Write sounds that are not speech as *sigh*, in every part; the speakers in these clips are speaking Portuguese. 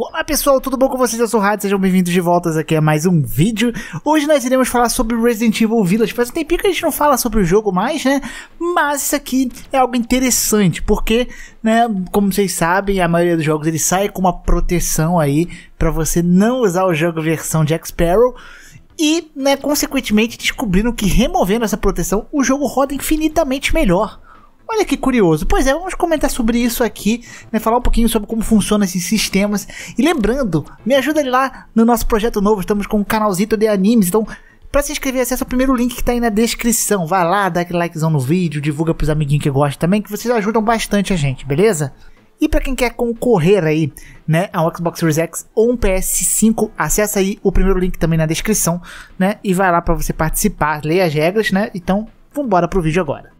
Olá pessoal, tudo bom com vocês? Eu sou o Rádio, sejam bem-vindos de volta aqui a é mais um vídeo. Hoje nós iremos falar sobre Resident Evil Village. Faz um tempinho que a gente não fala sobre o jogo mais, né? Mas isso aqui é algo interessante, porque, né, como vocês sabem, a maioria dos jogos ele sai com uma proteção aí para você não usar o jogo versão Jack Sparrow. E, né, consequentemente descobriram que removendo essa proteção, o jogo roda infinitamente melhor. Olha que curioso. Pois é, vamos comentar sobre isso aqui, né? Falar um pouquinho sobre como funcionam esses sistemas. E lembrando, me ajuda lá no nosso projeto novo. Estamos com um canalzinho de animes, então para se inscrever, acessa o primeiro link que tá aí na descrição. Vai lá, dá aquele likezão no vídeo, divulga pros amiguinhos que gostam também, que vocês ajudam bastante a gente, beleza? E para quem quer concorrer aí, né, a um Xbox Series X ou um PS5, acessa aí o primeiro link também na descrição, né, e vai lá para você participar, leia as regras, né? Então, vambora pro vídeo agora.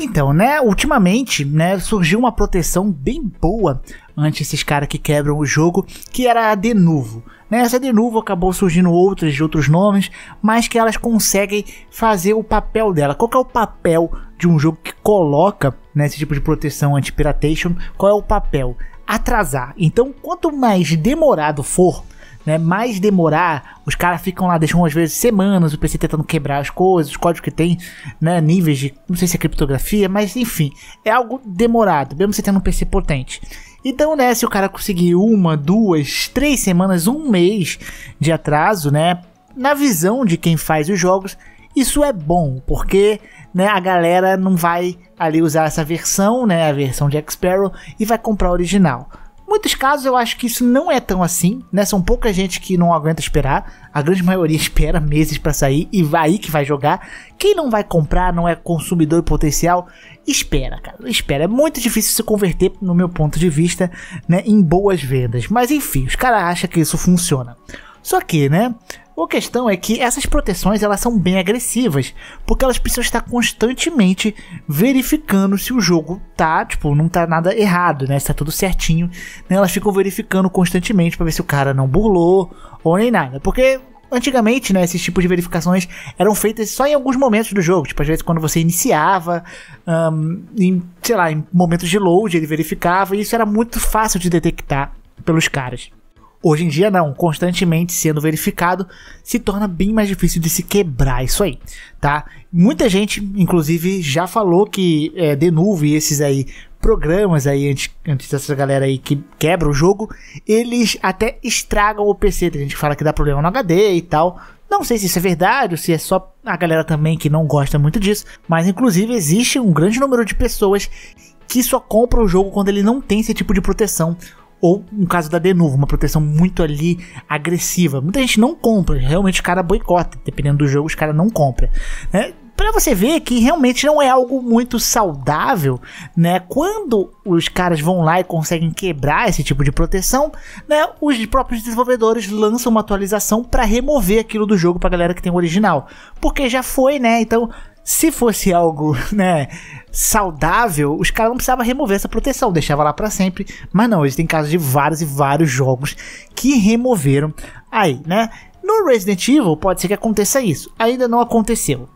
Então, né, ultimamente, né, surgiu uma proteção bem boa ante esses caras que quebram o jogo, que era a Denuvo. Nessa né, de novo acabou surgindo outras de outros nomes, mas que elas conseguem fazer o papel dela. Qual é o papel de um jogo que coloca nesse né, tipo de proteção anti-piratation? Qual é o papel? Atrasar. Então, quanto mais demorado for né? Mais demorar, os caras ficam lá, deixam às vezes semanas o PC tentando quebrar as coisas, os códigos que tem, né? Níveis de, não sei se é criptografia, mas enfim, é algo demorado, mesmo você tendo um PC potente. Então, né, se o cara conseguir uma, duas, três semanas, um mês de atraso, né? Na visão de quem faz os jogos, isso é bom, porque né, a galera não vai ali usar essa versão, né, a versão de Xparrow, e vai comprar a original. Muitos casos eu acho que isso não é tão assim, né? São pouca gente que não aguenta esperar. A grande *laughs* maioria espera meses para sair e vai aí que vai jogar. Quem não vai comprar, não é consumidor potencial, espera, cara. Espera. É muito difícil se converter, no meu ponto de vista, né, em boas vendas. Mas enfim, os caras acham que isso funciona. Só que, né? O questão é que essas proteções elas são bem agressivas, porque elas precisam estar constantemente verificando se o jogo tá, tipo, não tá nada errado, né? Se tá tudo certinho. Né? Elas ficam verificando constantemente para ver se o cara não burlou ou nem nada. Porque antigamente, né, esses tipos de verificações eram feitas só em alguns momentos do jogo, tipo às vezes quando você iniciava, um, em, sei lá, em momentos de load ele verificava e isso era muito fácil de detectar pelos caras. Hoje em dia não, constantemente sendo verificado, se torna bem mais difícil de se quebrar isso aí, tá? Muita gente, inclusive, já falou que é, Denuve esses aí programas aí antes, antes dessa galera aí que quebra o jogo, eles até estragam o PC. Tem gente que fala que dá problema no HD e tal. Não sei se isso é verdade ou se é só a galera também que não gosta muito disso, mas inclusive existe um grande número de pessoas que só compra o jogo quando ele não tem esse tipo de proteção ou no caso da Denuvo, uma proteção muito ali agressiva. Muita gente não compra, realmente o cara boicota. Dependendo do jogo, os caras não compra Né? para você ver que realmente não é algo muito saudável, né? Quando os caras vão lá e conseguem quebrar esse tipo de proteção, né? Os próprios desenvolvedores lançam uma atualização para remover aquilo do jogo para galera que tem o original, porque já foi, né? Então se fosse algo, *laughs* né, saudável, os caras não precisavam remover essa proteção, deixava lá para sempre. Mas não, existem casos de vários e vários jogos que removeram aí, né? No Resident Evil pode ser que aconteça isso. Ainda não aconteceu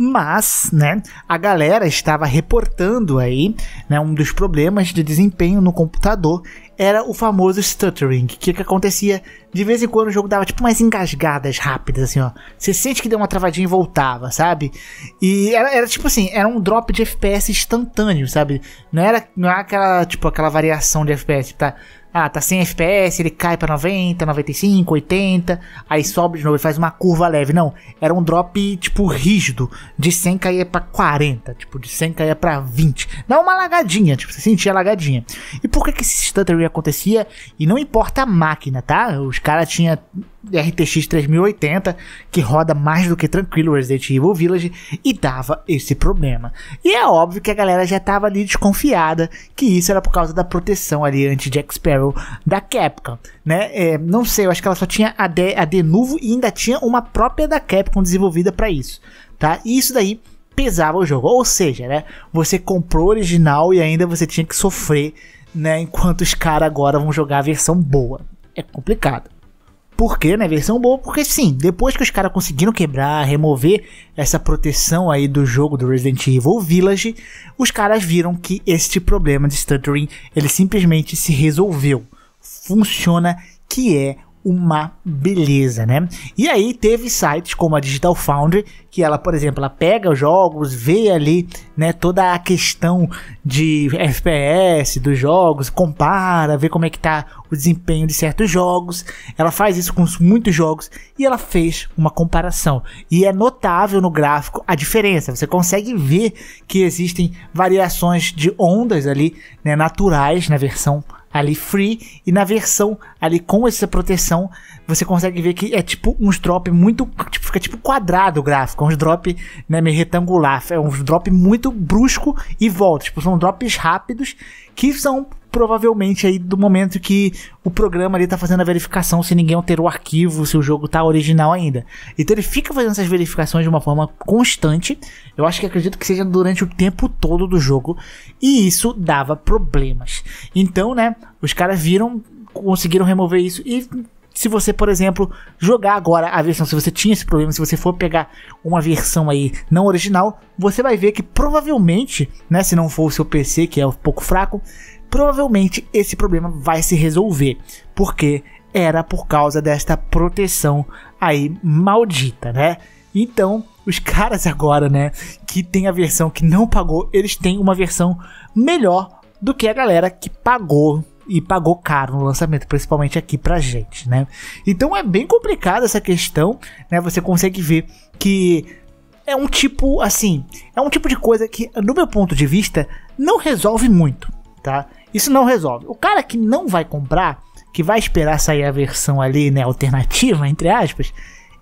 mas né, a galera estava reportando aí né, um dos problemas de desempenho no computador era o famoso stuttering, que que acontecia de vez em quando o jogo dava tipo umas engasgadas rápidas assim, ó. Você sente que deu uma travadinha e voltava, sabe? E era, era tipo assim, era um drop de FPS instantâneo, sabe? Não era não era é aquela tipo aquela variação de FPS, tá? Ah, tá 100 FPS, ele cai para 90, 95, 80, aí sobe de novo e faz uma curva leve. Não, era um drop tipo rígido, de 100 caía para 40, tipo de 100 caía para 20. Dá uma lagadinha, tipo, você sentia lagadinha. E por que que esse stuttering acontecia? E não importa a máquina, tá? Os caras tinha RTX 3080, que roda mais do que tranquilo Resident Evil Village, e dava esse problema. E é óbvio que a galera já estava ali desconfiada que isso era por causa da proteção ali anti-Jack Sparrow da Capcom, né? É, não sei, eu acho que ela só tinha a de novo e ainda tinha uma própria da Capcom desenvolvida para isso, tá? E isso daí pesava o jogo, ou seja, né? Você comprou original e ainda você tinha que sofrer, né? Enquanto os caras agora vão jogar a versão boa. É complicado. Por quê, né? Versão boa, porque sim, depois que os caras conseguiram quebrar, remover essa proteção aí do jogo do Resident Evil Village, os caras viram que este problema de stuttering, ele simplesmente se resolveu. Funciona que é uma beleza, né? E aí teve sites como a Digital Foundry, que ela, por exemplo, ela pega os jogos, vê ali, né, toda a questão de FPS dos jogos, compara, vê como é que tá o desempenho de certos jogos. Ela faz isso com muitos jogos e ela fez uma comparação. E é notável no gráfico a diferença. Você consegue ver que existem variações de ondas ali, né, naturais na versão ali free e na versão ali com essa proteção você consegue ver que é tipo uns drop muito tipo, fica tipo quadrado o gráfico, é uns drop né, meio retangular, é uns drop muito brusco e volta, tipo, são drops rápidos que são provavelmente aí do momento que o programa ali tá fazendo a verificação se ninguém alterou o arquivo, se o jogo tá original ainda. Então ele fica fazendo essas verificações de uma forma constante. Eu acho que acredito que seja durante o tempo todo do jogo e isso dava problemas. Então, né, os caras viram, conseguiram remover isso e se você, por exemplo, jogar agora a versão, se você tinha esse problema, se você for pegar uma versão aí não original, você vai ver que provavelmente, né, se não for o seu PC, que é um pouco fraco, provavelmente esse problema vai se resolver, porque era por causa desta proteção aí maldita, né? Então, os caras agora, né, que tem a versão que não pagou, eles têm uma versão melhor do que a galera que pagou e pagou caro no lançamento, principalmente aqui pra gente, né? Então é bem complicada essa questão, né? Você consegue ver que é um tipo assim, é um tipo de coisa que, no meu ponto de vista, não resolve muito, tá? Isso não resolve. O cara que não vai comprar, que vai esperar sair a versão ali, né, alternativa, entre aspas,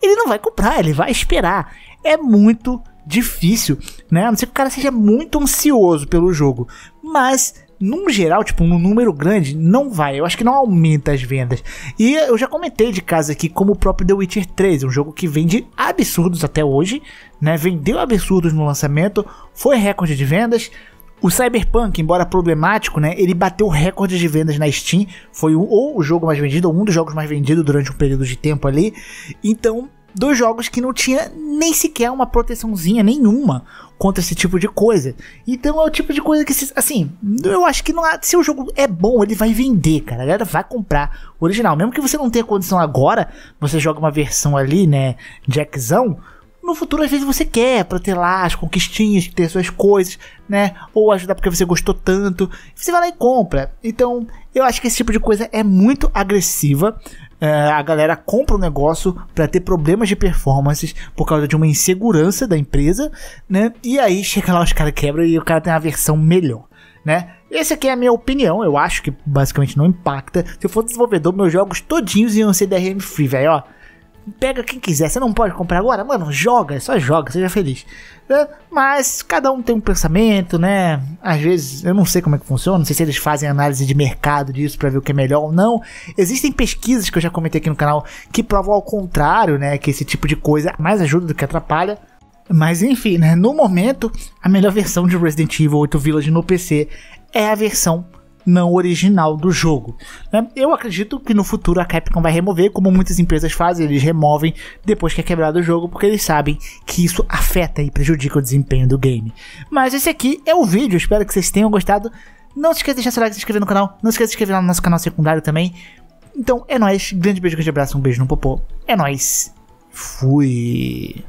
ele não vai comprar, ele vai esperar. É muito difícil, né? A não ser que o cara seja muito ansioso pelo jogo. Mas, num geral, tipo, num número grande, não vai. Eu acho que não aumenta as vendas. E eu já comentei de casa aqui como o próprio The Witcher 3, um jogo que vende absurdos até hoje, né? Vendeu absurdos no lançamento, foi recorde de vendas, o Cyberpunk, embora problemático, né, ele bateu recordes de vendas na Steam, foi um, ou o jogo mais vendido, ou um dos jogos mais vendidos durante um período de tempo ali. Então, dois jogos que não tinha nem sequer uma proteçãozinha nenhuma contra esse tipo de coisa. Então é o tipo de coisa que, assim, eu acho que não há, se o jogo é bom, ele vai vender, cara. A galera vai comprar o original. Mesmo que você não tenha condição agora, você joga uma versão ali, né, jackzão, no futuro, às vezes, você quer pra ter lá as conquistinhas, ter suas coisas, né? Ou ajudar porque você gostou tanto. Você vai lá e compra. Então, eu acho que esse tipo de coisa é muito agressiva. É, a galera compra um negócio para ter problemas de performances por causa de uma insegurança da empresa, né? E aí chega lá, os caras quebram e o cara tem a versão melhor, né? Essa aqui é a minha opinião, eu acho que basicamente não impacta. Se eu for desenvolvedor, meus jogos todinhos iam ser DRM Free, velho, ó. Pega quem quiser. Você não pode comprar agora? Mano, joga, só joga, seja feliz. É, mas cada um tem um pensamento, né? Às vezes, eu não sei como é que funciona, não sei se eles fazem análise de mercado disso para ver o que é melhor ou não. Existem pesquisas que eu já comentei aqui no canal que provam ao contrário, né? Que esse tipo de coisa mais ajuda do que atrapalha. Mas enfim, né? No momento, a melhor versão de Resident Evil 8 Village no PC é a versão não original do jogo. Né? Eu acredito que no futuro a Capcom vai remover, como muitas empresas fazem, eles removem depois que é quebrado o jogo, porque eles sabem que isso afeta e prejudica o desempenho do game. Mas esse aqui é o vídeo, espero que vocês tenham gostado. Não se esqueça de deixar seu like, se inscrever no canal, não se esqueça de se inscrever lá no nosso canal secundário também. Então é nóis, grande beijo, grande abraço, um beijo no popô, é nóis, fui!